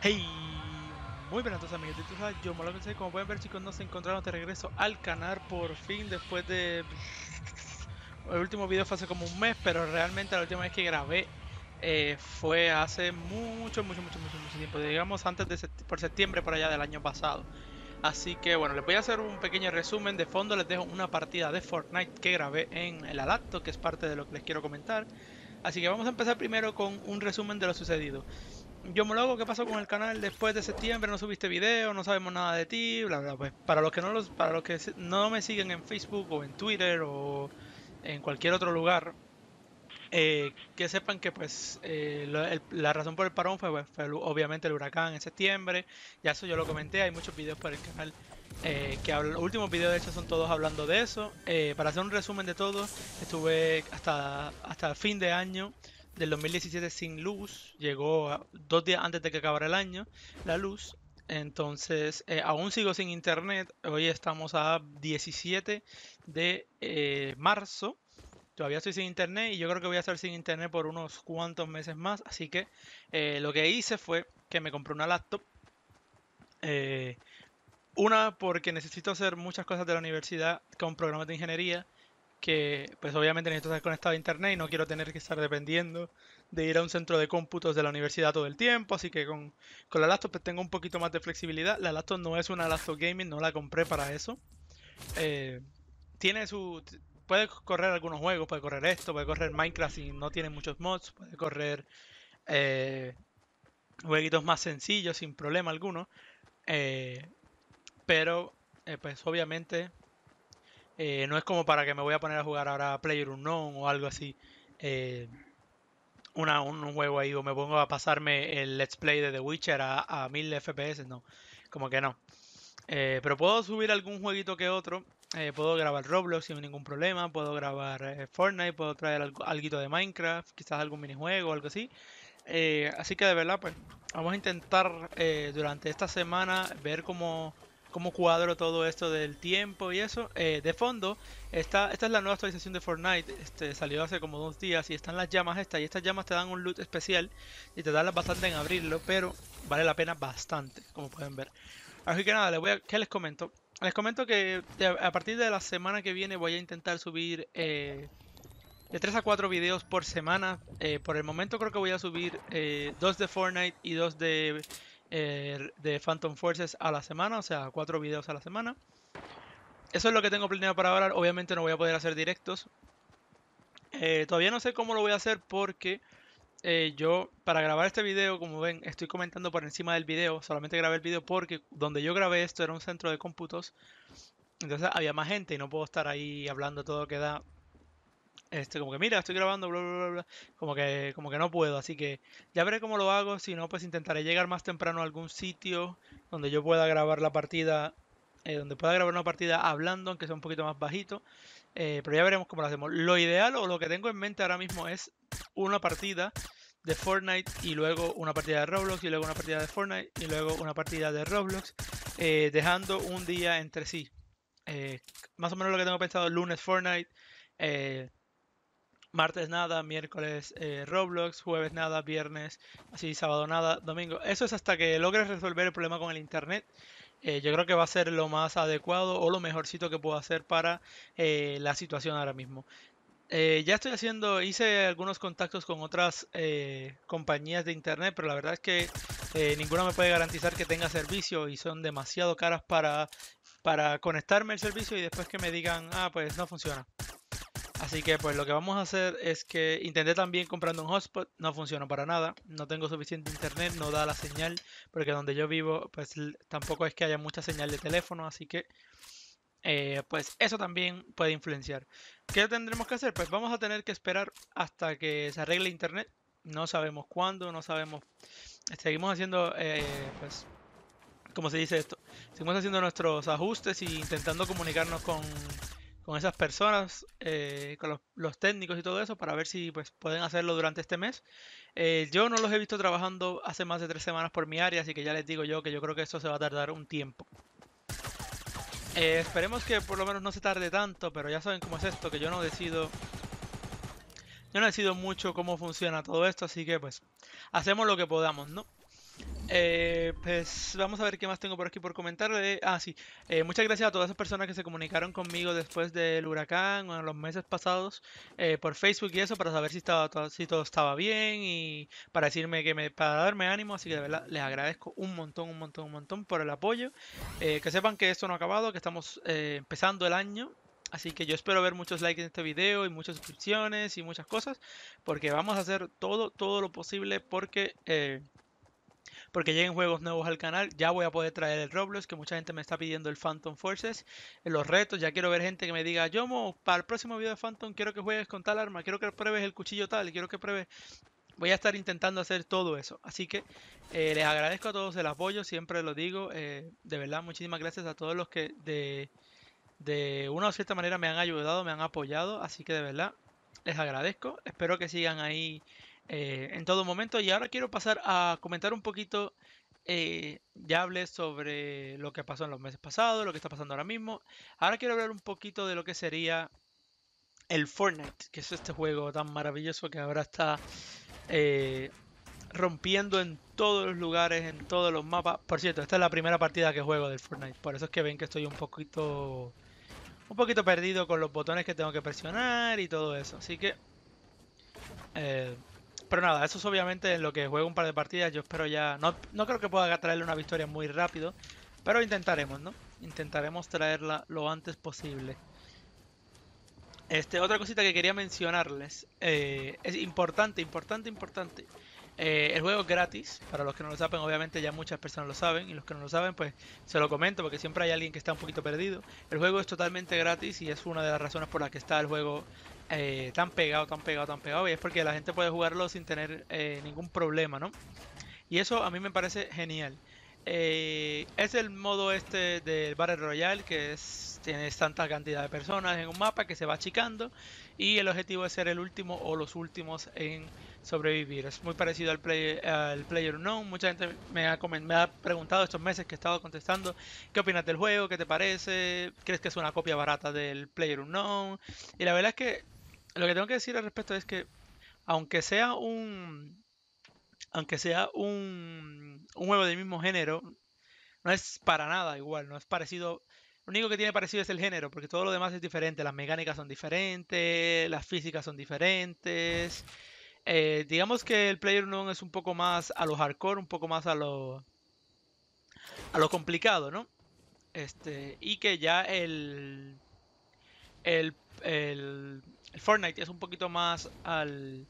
Hey, muy buenas amigos de ah, yo lo pensé, como pueden ver chicos nos encontramos de regreso al canal por fin después de... El último video fue hace como un mes, pero realmente la última vez que grabé eh, fue hace mucho, mucho, mucho, mucho, tiempo, digamos antes de por septiembre por allá del año pasado. Así que bueno, les voy a hacer un pequeño resumen. De fondo les dejo una partida de Fortnite que grabé en el adapto, que es parte de lo que les quiero comentar. Así que vamos a empezar primero con un resumen de lo sucedido. Yo me lo hago, ¿qué pasó con el canal después de septiembre? No subiste video, no sabemos nada de ti, bla bla. Pues para los que no los, para los que no me siguen en Facebook o en Twitter o en cualquier otro lugar eh, que sepan que pues eh, la razón por el parón fue, pues, obviamente el huracán en septiembre, ya eso yo lo comenté, hay muchos videos por el canal eh, que los últimos videos de hecho son todos hablando de eso. para hacer un resumen de todo, estuve hasta, hasta el fin de año del 2017 sin luz, llegó dos días antes de que acabara el año la luz, entonces, aún sigo sin internet. Hoy estamos a 17 de marzo. Todavía estoy sin internet y yo creo que voy a estar sin internet por unos cuantos meses más. Así que eh, lo que hice fue que me compré una laptop. Eh, una porque necesito hacer muchas cosas de la universidad con programas de ingeniería. Que pues obviamente necesito estar conectado a internet y no quiero tener que estar dependiendo de ir a un centro de cómputos de la universidad todo el tiempo, así que con, con, la laptop pues, tengo un poquito más de flexibilidad. La laptop no es una laptop gaming, no la compré para eso. Eh, tiene su puede correr algunos juegos, puede correr esto, puede correr Minecraft si no tiene muchos mods, puede correr eh, jueguitos más sencillos sin problema alguno. Eh, pero, eh, pues obviamente, no es como para que me voy a poner a jugar ahora Player Unknown o algo así. un, juego ahí o me pongo a pasarme el let's play de The Witcher a, mil 1000 FPS, no, como que no. pero puedo subir algún jueguito que otro eh, puedo grabar Roblox sin ningún problema, puedo grabar eh, Fortnite, puedo traer algo, de Minecraft, quizás algún minijuego, algo así. Eh, así que de verdad, pues vamos a intentar durante esta semana ver cómo, cómo cuadro todo esto del tiempo y eso. de fondo, esta, esta es la nueva actualización de Fortnite, este, salió hace como dos días y están las llamas estas. Y estas llamas te dan un loot especial y te dan bastante en abrirlo, pero vale la pena bastante, como pueden ver. Así que nada, les voy a, ¿qué les comento? les comento que a partir de la semana que viene voy a intentar subir eh, de 3 a 4 videos por semana. Eh, por el momento creo que voy a subir 2 eh, dos de Fortnite y dos de, de Phantom Forces a la semana, o sea, cuatro videos a la semana. Eso es lo que tengo planeado para ahora. Obviamente no voy a poder hacer directos. todavía no sé cómo lo voy a hacer porque eh, yo para grabar este video, como ven, estoy comentando por encima del video, solamente grabé el video porque donde yo grabé esto era un centro de cómputos, entonces había más gente y no puedo estar ahí hablando todo que da. Este, como que mira, estoy grabando, bla, bla, bla, bla. Como que, como que no puedo, así que ya veré cómo lo hago. Si no, pues intentaré llegar más temprano a algún sitio donde yo pueda grabar la partida, eh, donde pueda grabar una partida hablando, aunque sea un poquito más bajito. Eh, pero ya veremos cómo lo hacemos. Lo ideal o lo que tengo en mente ahora mismo es una partida de Fortnite y luego una partida de Roblox y luego una partida de Fortnite y luego una partida de Roblox, eh, dejando un día entre sí. Eh, más o menos lo que tengo pensado, lunes Fortnite, martes nada, miércoles Roblox, jueves nada, viernes, así sábado nada, domingo. Eso es hasta que logres resolver el problema con el internet. Eh, yo creo que va a ser lo más adecuado o lo mejorcito que puedo hacer para eh, la situación ahora mismo. Eh, ya estoy haciendo, hice algunos contactos con otras compañías de internet, pero la verdad es que ninguna me puede garantizar que tenga servicio y son demasiado caras para, para conectarme el servicio y después que me digan, ah, pues no funciona. Así que pues lo que vamos a hacer es que intenté también comprando un hotspot, no funcionó para nada, no tengo suficiente internet, no da la señal, porque donde yo vivo pues tampoco es que haya mucha señal de teléfono, así que eh, pues eso también puede influenciar. ¿Qué tendremos que hacer? Pues vamos a tener que esperar hasta que se arregle internet, no sabemos cuándo, no sabemos, seguimos haciendo eh, pues ¿cómo se dice esto, seguimos haciendo nuestros ajustes e intentando comunicarnos con con esas personas, eh, con los, técnicos y todo eso, para ver si pues, pueden hacerlo durante este mes. Eh, yo no los he visto trabajando hace más de tres semanas por mi área, así que ya les digo yo que yo creo que esto se va a tardar un tiempo. Eh, esperemos que por lo menos no se tarde tanto, pero ya saben cómo es esto, que yo no decido... Yo no decido mucho cómo funciona todo esto, así que pues hacemos lo que podamos, ¿no? Eh, pues vamos a ver qué más tengo por aquí por comentar. Eh, ah, sí. Eh, muchas gracias a todas esas personas que se comunicaron conmigo después del huracán o en los meses pasados por Facebook y eso para saber si estaba todo, si todo estaba bien y para decirme que me para darme ánimo. Así que de verdad les agradezco un montón, un montón, un montón por el apoyo. que sepan que esto no ha acabado, que estamos empezando el año Así que yo espero ver muchos likes en este video y muchas suscripciones y muchas cosas. Porque vamos a hacer todo, todo lo posible porque porque lleguen juegos nuevos al canal. Ya voy a poder traer el Roblox, que mucha gente me está pidiendo el Phantom Forces. Eh, los retos, ya quiero ver gente que me diga, Yomo, para el próximo video de Phantom quiero que juegues con tal arma, quiero que pruebes el cuchillo tal, quiero que pruebes voy a estar intentando hacer todo eso. Así que eh, les agradezco a todos el apoyo, siempre lo digo. Eh, de verdad, muchísimas gracias a todos los que de, de una o cierta manera me han ayudado, me han apoyado. Así que de verdad, les agradezco. Espero que sigan ahí eh, en todo momento. Y ahora quiero pasar a comentar un poquito. Eh, ya hablé sobre lo que pasó en los meses pasados, lo que está pasando ahora mismo. Ahora quiero hablar un poquito de lo que sería el Fortnite, que es este juego tan maravilloso que ahora está eh, rompiendo en todos los lugares, en todos los mapas. Por cierto, esta es la primera partida que juego del Fortnite, por eso es que ven que estoy un poquito un poquito perdido con los botones que tengo que presionar y todo eso. Así que pero nada, eso es obviamente en lo que juego un par de partidas. Yo espero ya. No, no creo que pueda traerle una victoria muy rápido. Pero intentaremos, ¿no? Intentaremos traerla lo antes posible. Este, otra cosita que quería mencionarles. Eh, es importante, importante, importante. Eh, el juego es gratis. Para los que no lo saben, obviamente ya muchas personas lo saben. Y los que no lo saben, pues se lo comento porque siempre hay alguien que está un poquito perdido. El juego es totalmente gratis y es una de las razones por las que está el juego eh, tan pegado, tan pegado, tan pegado, y es porque la gente puede jugarlo sin tener eh, ningún problema, ¿no? Y eso a mí me parece genial. Eh, es el modo este del Battle Royale que es, tienes tanta cantidad de personas en un mapa que se va achicando y el objetivo es ser el último o los últimos en sobrevivir. Es muy parecido al, al Player Unknown. Mucha gente me ha, me ha preguntado estos meses que he estado contestando qué opinas del juego, qué te parece, crees que es una copia barata del Player Unknown. Y la verdad es que lo que tengo que decir al respecto es que, aunque sea un. Aunque sea un, un juego del mismo género, no es para nada igual, no es parecido. Lo único que tiene parecido es el género, porque todo lo demás es diferente. Las mecánicas son diferentes, las físicas son diferentes. Eh, digamos que el Player no es un poco más a lo hardcore, un poco más a lo. a lo complicado, ¿no? Este. Y que ya el. El. el Fortnite es un poquito más al.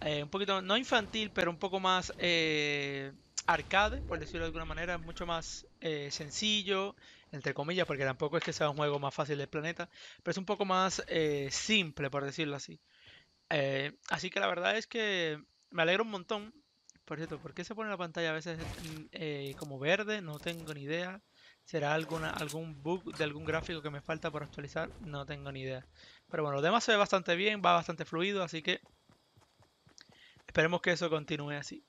Eh, un poquito, no infantil, pero un poco más eh, arcade, por decirlo de alguna manera, mucho más eh, sencillo, entre comillas, porque tampoco es que sea un juego más fácil del planeta, pero es un poco más simple, por decirlo así. así que la verdad es que me alegro un montón. Por cierto, ¿por qué se pone la pantalla a veces mm, como verde? No tengo ni idea. ¿Será alguna, algún bug de algún gráfico que me falta por actualizar? No tengo ni idea. Pero bueno, lo demás se ve bastante bien, va bastante fluido, así que esperemos que eso continúe así.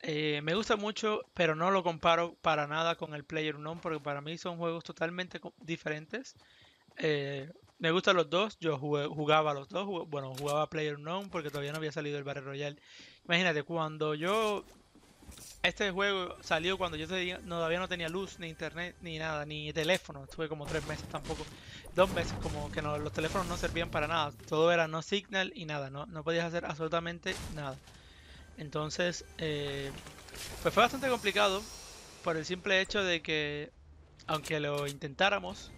Eh, me gusta mucho, pero no lo comparo para nada con el Player Unknown, porque para mí son juegos totalmente diferentes. Eh, me gustan los dos, yo jugaba los dos, bueno, jugaba Player Unknown porque todavía no había salido el barrio Royale. Imagínate, cuando yo este juego salió cuando yo todavía no tenía luz, ni internet, ni nada, ni teléfono. Estuve como tres meses tampoco. Dos meses, como que los teléfonos no servían para nada. Todo era no signal y nada. No, podías hacer absolutamente nada. Entonces, eh, pues fue bastante complicado por el simple hecho de que, aunque lo intentáramos,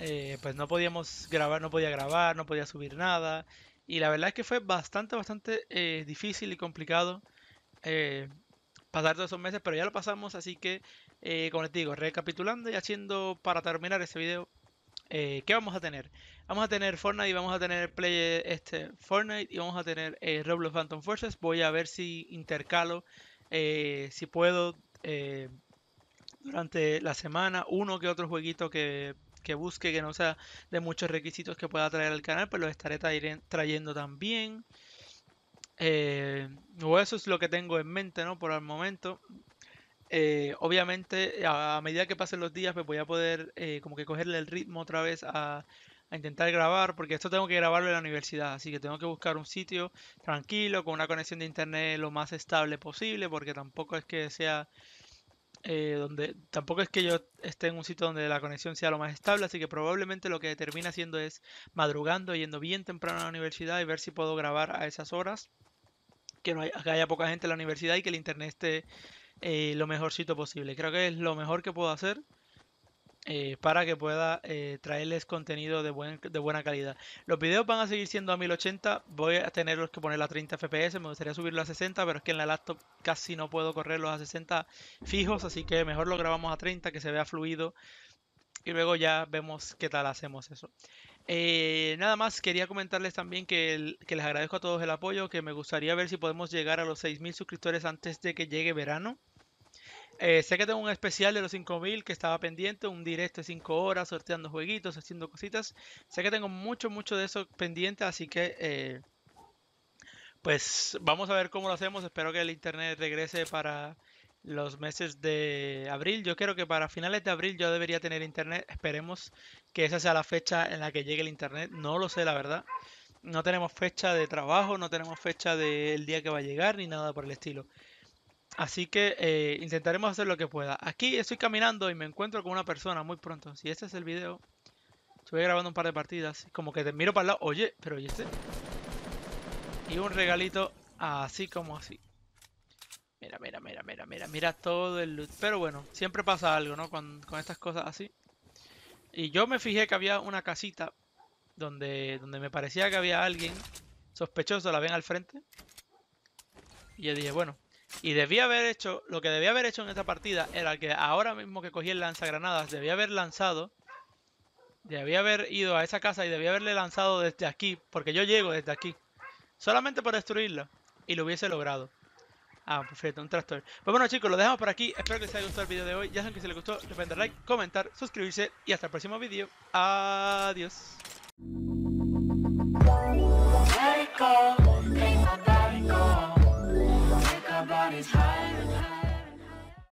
eh, pues no podíamos grabar, no podía grabar, no podía subir nada. Y la verdad es que fue bastante, bastante eh, difícil y complicado pasar todos esos meses, pero ya lo pasamos, así que, eh, como les digo, recapitulando y haciendo para terminar este video, eh, ¿qué vamos a tener? Vamos a tener Fortnite y vamos a tener Play este, Fortnite y vamos a tener eh, Roblox Phantom Forces. Voy a ver si intercalo, si puedo, durante la semana, uno que otro jueguito que que busque que no sea de muchos requisitos que pueda traer al canal, pero pues los estaré trayendo también. Eh, eso es lo que tengo en mente, ¿no? Por el momento. Eh, obviamente, a, medida que pasen los días, me pues voy a poder eh, como que cogerle el ritmo otra vez a, intentar grabar, porque esto tengo que grabarlo en la universidad, así que tengo que buscar un sitio tranquilo, con una conexión de internet lo más estable posible, porque tampoco es que sea... Eh, donde tampoco es que yo esté en un sitio donde la conexión sea lo más estable, así que probablemente lo que termine haciendo es madrugando, yendo bien temprano a la universidad y ver si puedo grabar a esas horas que, no haya, poca gente en la universidad y que el internet esté eh, lo mejorcito posible. Creo que es lo mejor que puedo hacer eh, para que pueda eh, traerles contenido de, buena calidad. Los videos van a seguir siendo a 1080, voy a tenerlos que poner a 30 fps, me gustaría subirlo a 60, pero es que en la laptop casi no puedo correrlos a 60 fijos, así que mejor lo grabamos a 30, que se vea fluido. Y luego ya vemos qué tal hacemos eso. Eh, nada más, quería comentarles también que, les agradezco a todos el apoyo, que me gustaría ver si podemos llegar a los 6.000 suscriptores antes de que llegue verano. Eh, sé que tengo un especial de los 5.000 que estaba pendiente, un directo de 5 horas, sorteando jueguitos, haciendo cositas. Sé que tengo mucho, mucho de eso pendiente, así que eh, pues vamos a ver cómo lo hacemos. Espero que el internet regrese para los meses de abril. Yo creo que para finales de abril yo debería tener internet. Esperemos que esa sea la fecha en la que llegue el internet. No lo sé, la verdad. No tenemos fecha de trabajo, no tenemos fecha del día que va a llegar, ni nada por el estilo. Así que eh, intentaremos hacer lo que pueda. Aquí estoy caminando y me encuentro con una persona muy pronto. Si este es el video, Estoy grabando un par de partidas. Como que te miro para el lado, oye, pero ¿y este? Y un regalito así como así. Mira, mira, mira, mira, mira, todo el loot. Pero bueno, siempre pasa algo, ¿no? Con, estas cosas así. Y yo me fijé que había una casita donde, donde me parecía que había alguien sospechoso, la ven al frente. Y yo dije, bueno, y debía haber hecho, lo que debía haber hecho en esta partida era que ahora mismo que cogí el lanzagranadas, debía haber lanzado, debía haber ido a esa casa y debía haberle lanzado desde aquí, porque yo llego desde aquí, solamente por destruirla, y lo hubiese logrado. Ah, perfecto, un tractor. Pues bueno chicos, lo dejamos por aquí. Espero que les haya gustado el video de hoy. Ya saben que si les gustó, pueden like, comentar, suscribirse y hasta el próximo video. Adiós.